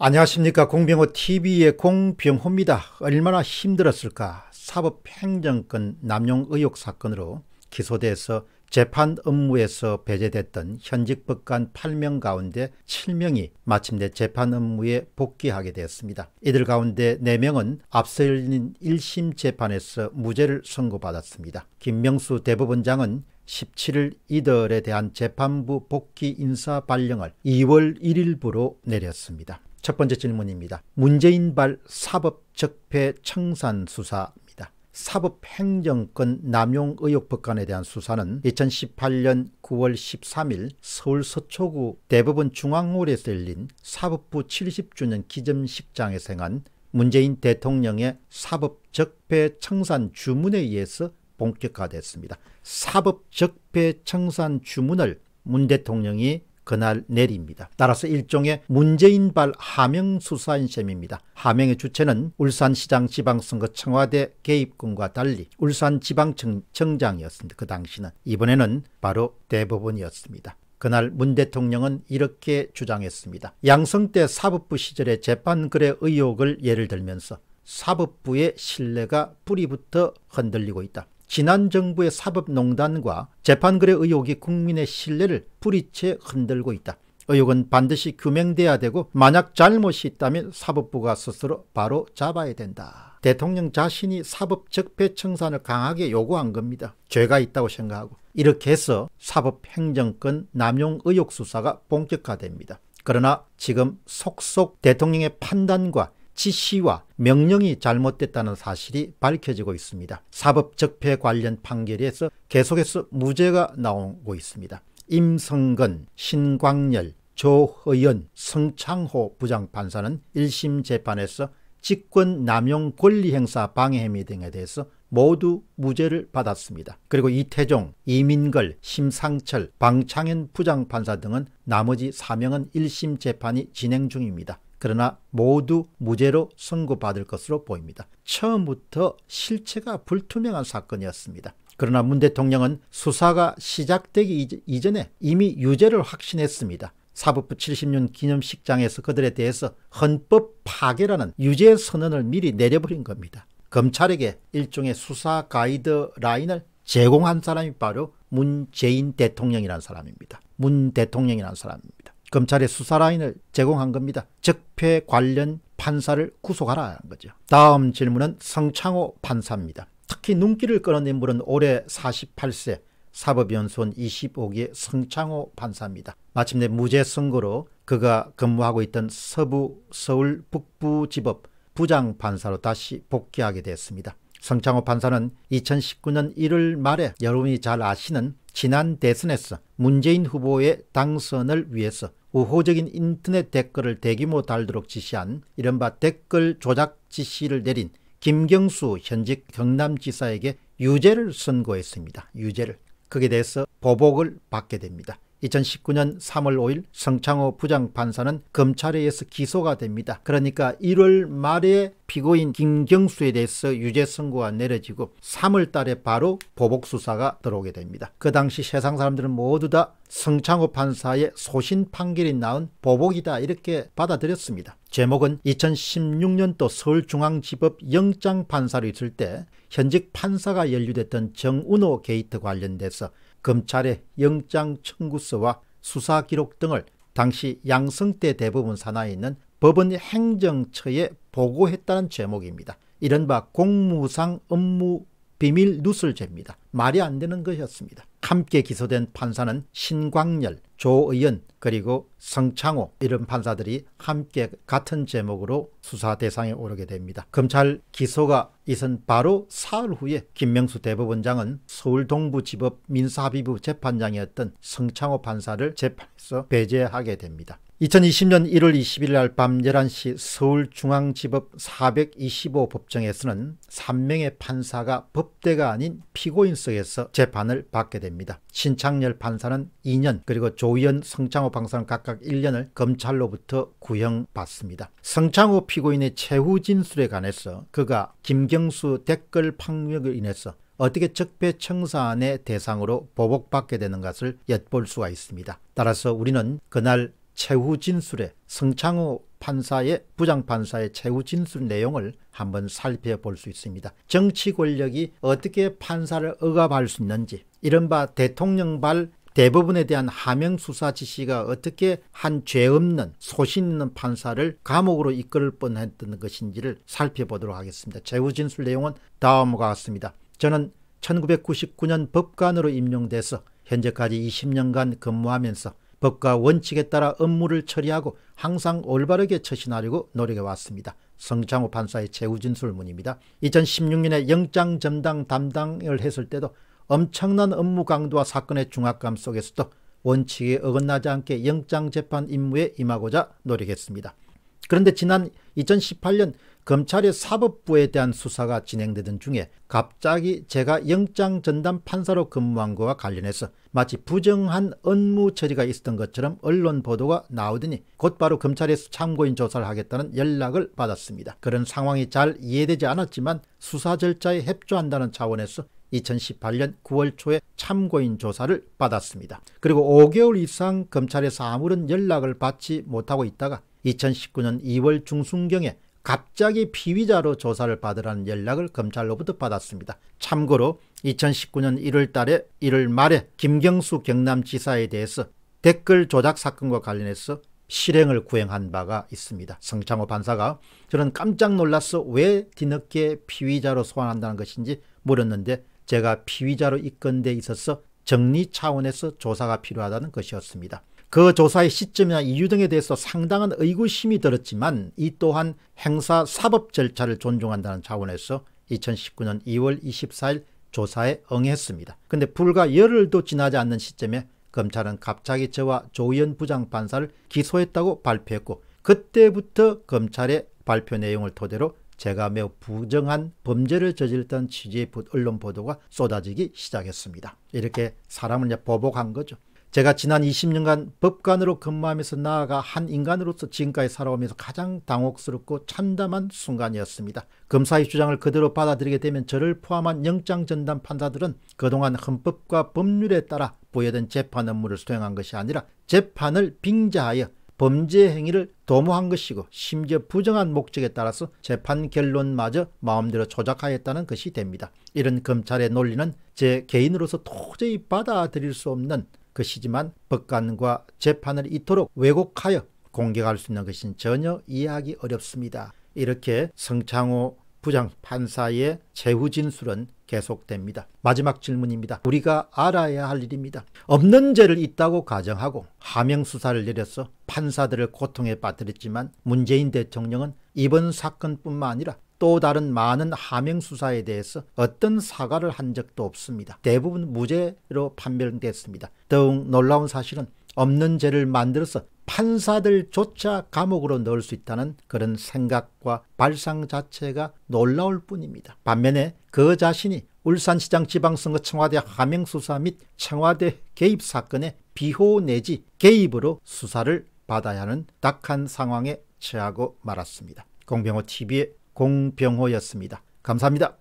안녕하십니까 공병호 TV의 공병호입니다. 얼마나 힘들었을까 사법행정권 남용 의혹 사건으로 기소돼서 재판 업무에서 배제됐던 현직 법관 8명 가운데 7명이 마침내 재판 업무에 복귀하게 되었습니다. 이들 가운데 4명은 앞서 열린 1심 재판에서 무죄를 선고받았습니다. 김명수 대법원장은 17일 이들에 대한 재판부 복귀 인사 발령을 2월 1일부로 내렸습니다. 첫 번째 질문입니다. 문재인발 사법적폐 청산 수사 사법행정권 남용 의혹 법관에 대한 수사는 2018년 9월 13일 서울 서초구 대법원 중앙홀에서 열린 사법부 70주년 기념식장에서 한 문재인 대통령의 사법적폐 청산 주문에 의해서 본격화됐습니다. 사법적폐 청산 주문을 문 대통령이 그날 내립니다. 따라서 일종의 문재인발 하명 수사인 셈입니다. 하명의 주체는 울산시장 지방선거 청와대 개입군과 달리 울산지방청장이었습니다. 그 당시는 이번에는 바로 대법원이었습니다. 그날 문 대통령은 이렇게 주장했습니다. 양성태 사법부 시절의 재판글의 의혹을 예를 들면서 사법부의 신뢰가 뿌리부터 흔들리고 있다. 지난 정부의 사법농단과 재판글의 의혹이 국민의 신뢰를 뿌리채 흔들고 있다. 의혹은 반드시 규명돼야 되고 만약 잘못이 있다면 사법부가 스스로 바로 잡아야 된다. 대통령 자신이 사법 적폐 청산을 강하게 요구한 겁니다. 죄가 있다고 생각하고 이렇게 해서 사법행정권 남용 의혹 수사가 본격화됩니다. 그러나 지금 속속 대통령의 판단과 지시와 명령이 잘못됐다는 사실이 밝혀지고 있습니다. 사법적폐 관련 판결에서 계속해서 무죄가 나오고 있습니다. 임성근, 신광열, 조허연, 성창호 부장판사는 1심 재판에서 직권 남용 권리행사 방해 혐의 등에 대해서 모두 무죄를 받았습니다. 그리고 이태종, 이민걸, 심상철, 방창현 부장판사 등은 나머지 4명은 1심 재판이 진행 중입니다. 그러나 모두 무죄로 선고받을 것으로 보입니다. 처음부터 실체가 불투명한 사건이었습니다. 그러나 문 대통령은 수사가 시작되기 이전에 이미 유죄를 확신했습니다. 사법부 70년 기념식장에서 그들에 대해서 헌법 파괴라는 유죄 선언을 미리 내려버린 겁니다. 검찰에게 일종의 수사 가이드라인을 제공한 사람이 바로 문재인 대통령이라는 사람입니다. 문 대통령이라는 사람입니다. 검찰의 수사라인을 제공한 겁니다. 적폐 관련 판사를 구속하라 는 거죠. 다음 질문은 성창호 판사입니다. 특히 눈길을 끌어낸 인물은 올해 48세 사법연수원 25기의 성창호 판사입니다. 마침내 무죄 선고로 그가 근무하고 있던 서부 서울 북부지법 부장판사로 다시 복귀하게 됐습니다. 성창호 판사는 2019년 1월 말에 여러분이 잘 아시는 지난 대선에서 문재인 후보의 당선을 위해서 우호적인 인터넷 댓글을 대규모 달도록 지시한 이른바 댓글 조작 지시를 내린 김경수 현직 경남지사에게 유죄를 선고했습니다. 유죄를. 거기에 서 보복을 받게 됩니다. 2019년 3월 5일 성창호 부장판사는 검찰에 의해서 기소가 됩니다. 그러니까 1월 말에 피고인 김경수에 대해서 유죄 선고가 내려지고 3월 달에 바로 보복 수사가 들어오게 됩니다. 그 당시 세상 사람들은 모두 다 성창호 판사의 소신 판결이 나온 보복이다 이렇게 받아들였습니다. 제목은 2016년도 서울중앙지법 영장판사로 있을 때 현직 판사가 연루됐던 정운호 게이트 관련돼서 검찰의 영장 청구서와 수사 기록 등을 당시 양성대 대법원 산하에 있는 법원 행정처에 보고했다는 제목입니다. 이른바 공무상 업무 비밀 누설죄입니다. 말이 안 되는 것이었습니다. 함께 기소된 판사는 신광열, 조의연 그리고 성창호 이런 판사들이 함께 같은 제목으로 수사 대상에 오르게 됩니다. 검찰 기소가 있은 바로 사흘 후에 김명수 대법원장은 서울 동부지법 민사합의부 재판장이었던 성창호 판사를 재판에서 배제하게 됩니다. 2020년 1월 20일 날밤 11시 서울중앙지법 425 법정에서는 3명의 판사가 법대가 아닌 피고인 실속에서 재판을 받게 됩니다. 신창렬 판사는 2년 그리고 조희연 성창호 판사는 각각 1년을 검찰로부터 구형받습니다. 성창호 피고인의 최후 진술에 관해서 그가 김경수 댓글 판명을 인해서 어떻게 적폐청산의 대상으로 보복받게 되는 것을 엿볼 수가 있습니다. 따라서 우리는 그날 최후진술의 성창호 판사의 부장판사의 최후 진술 내용을 한번 살펴볼 수 있습니다. 정치 권력이 어떻게 판사를 억압할 수 있는지 이른바 대통령발 대부분에 대한 하명수사 지시가 어떻게 한 죄 없는 소신 있는 판사를 감옥으로 이끌 뻔했던 것인지를 살펴보도록 하겠습니다. 최후 진술 내용은 다음과 같습니다. 저는 1999년 법관으로 임명돼서 현재까지 20년간 근무하면서 법과 원칙에 따라 업무를 처리하고 항상 올바르게 처신하려고 노력해 왔습니다. 성창호 판사의 최후 진술문입니다. 2016년에 영장 전당 담당을 했을 때도 엄청난 업무 강도와 사건의 중압감 속에서도 원칙에 어긋나지 않게 영장 재판 임무에 임하고자 노력했습니다. 그런데 지난 2018년 검찰의 사법부에 대한 수사가 진행되던 중에 갑자기 제가 영장 전담 판사로 근무한 것과 관련해서 마치 부정한 업무 처리가 있었던 것처럼 언론 보도가 나오더니 곧바로 검찰에서 참고인 조사를 하겠다는 연락을 받았습니다. 그런 상황이 잘 이해되지 않았지만 수사 절차에 협조한다는 차원에서 2018년 9월 초에 참고인 조사를 받았습니다. 그리고 5개월 이상 검찰에서 아무런 연락을 받지 못하고 있다가 2019년 2월 중순경에 갑자기 피의자로 조사를 받으라는 연락을 검찰로부터 받았습니다. 참고로 2019년 1월 달에 1월 말에 김경수 경남지사에 대해서 댓글 조작 사건과 관련해서 실행을 구행한 바가 있습니다. 성창호 판사가 저는 깜짝 놀라서 왜 뒤늦게 피의자로 소환한다는 것인지 물었는데 제가 피의자로 입건돼 있어서 정리 차원에서 조사가 필요하다는 것이었습니다. 그 조사의 시점이나 이유 등에 대해서 상당한 의구심이 들었지만 이 또한 행사 사법 절차를 존중한다는 차원에서 2019년 2월 24일 조사에 응했습니다. 근데 불과 열흘도 지나지 않는 시점에 검찰은 갑자기 저와 조의연 부장판사를 기소했다고 발표했고 그때부터 검찰의 발표 내용을 토대로 제가 매우 부정한 범죄를 저질렀던 취지의 언론 보도가 쏟아지기 시작했습니다. 이렇게 사람을 이제 보복한 거죠. 제가 지난 20년간 법관으로 근무하면서 나아가 한 인간으로서 지금까지 살아오면서 가장 당혹스럽고 참담한 순간이었습니다. 검사의 주장을 그대로 받아들이게 되면 저를 포함한 영장 전담 판사들은 그동안 헌법과 법률에 따라 부여된 재판 업무를 수행한 것이 아니라 재판을 빙자하여 범죄 행위를 도모한 것이고 심지어 부정한 목적에 따라서 재판 결론마저 마음대로 조작하였다는 것이 됩니다. 이런 검찰의 논리는 제 개인으로서 도저히 받아들일 수 없는 것이지만 법관과 재판을 이토록 왜곡하여 공격할 수 있는 것은 전혀 이해하기 어렵습니다. 이렇게 성창호 부장판사의 재후 진술은 계속됩니다. 마지막 질문입니다. 우리가 알아야 할 일입니다. 없는 죄를 있다고 가정하고 하명 수사를 내려서 판사들을 고통에 빠뜨렸지만 문재인 대통령은 이번 사건뿐만 아니라 또 다른 많은 하명 수사에 대해서 어떤 사과를 한 적도 없습니다. 대부분 무죄로 판별됐습니다 더욱 놀라운 사실은 없는 죄를 만들어서 판사들조차 감옥으로 넣을 수 있다는 그런 생각과 발상 자체가 놀라울 뿐입니다. 반면에 그 자신이 울산시장 지방선거 청와대 하명수사 및 청와대 개입 사건의 비호 내지 개입으로 수사를 받아야 하는 딱한 상황에 처하고 말았습니다. 공병호 TV의 공병호였습니다. 감사합니다.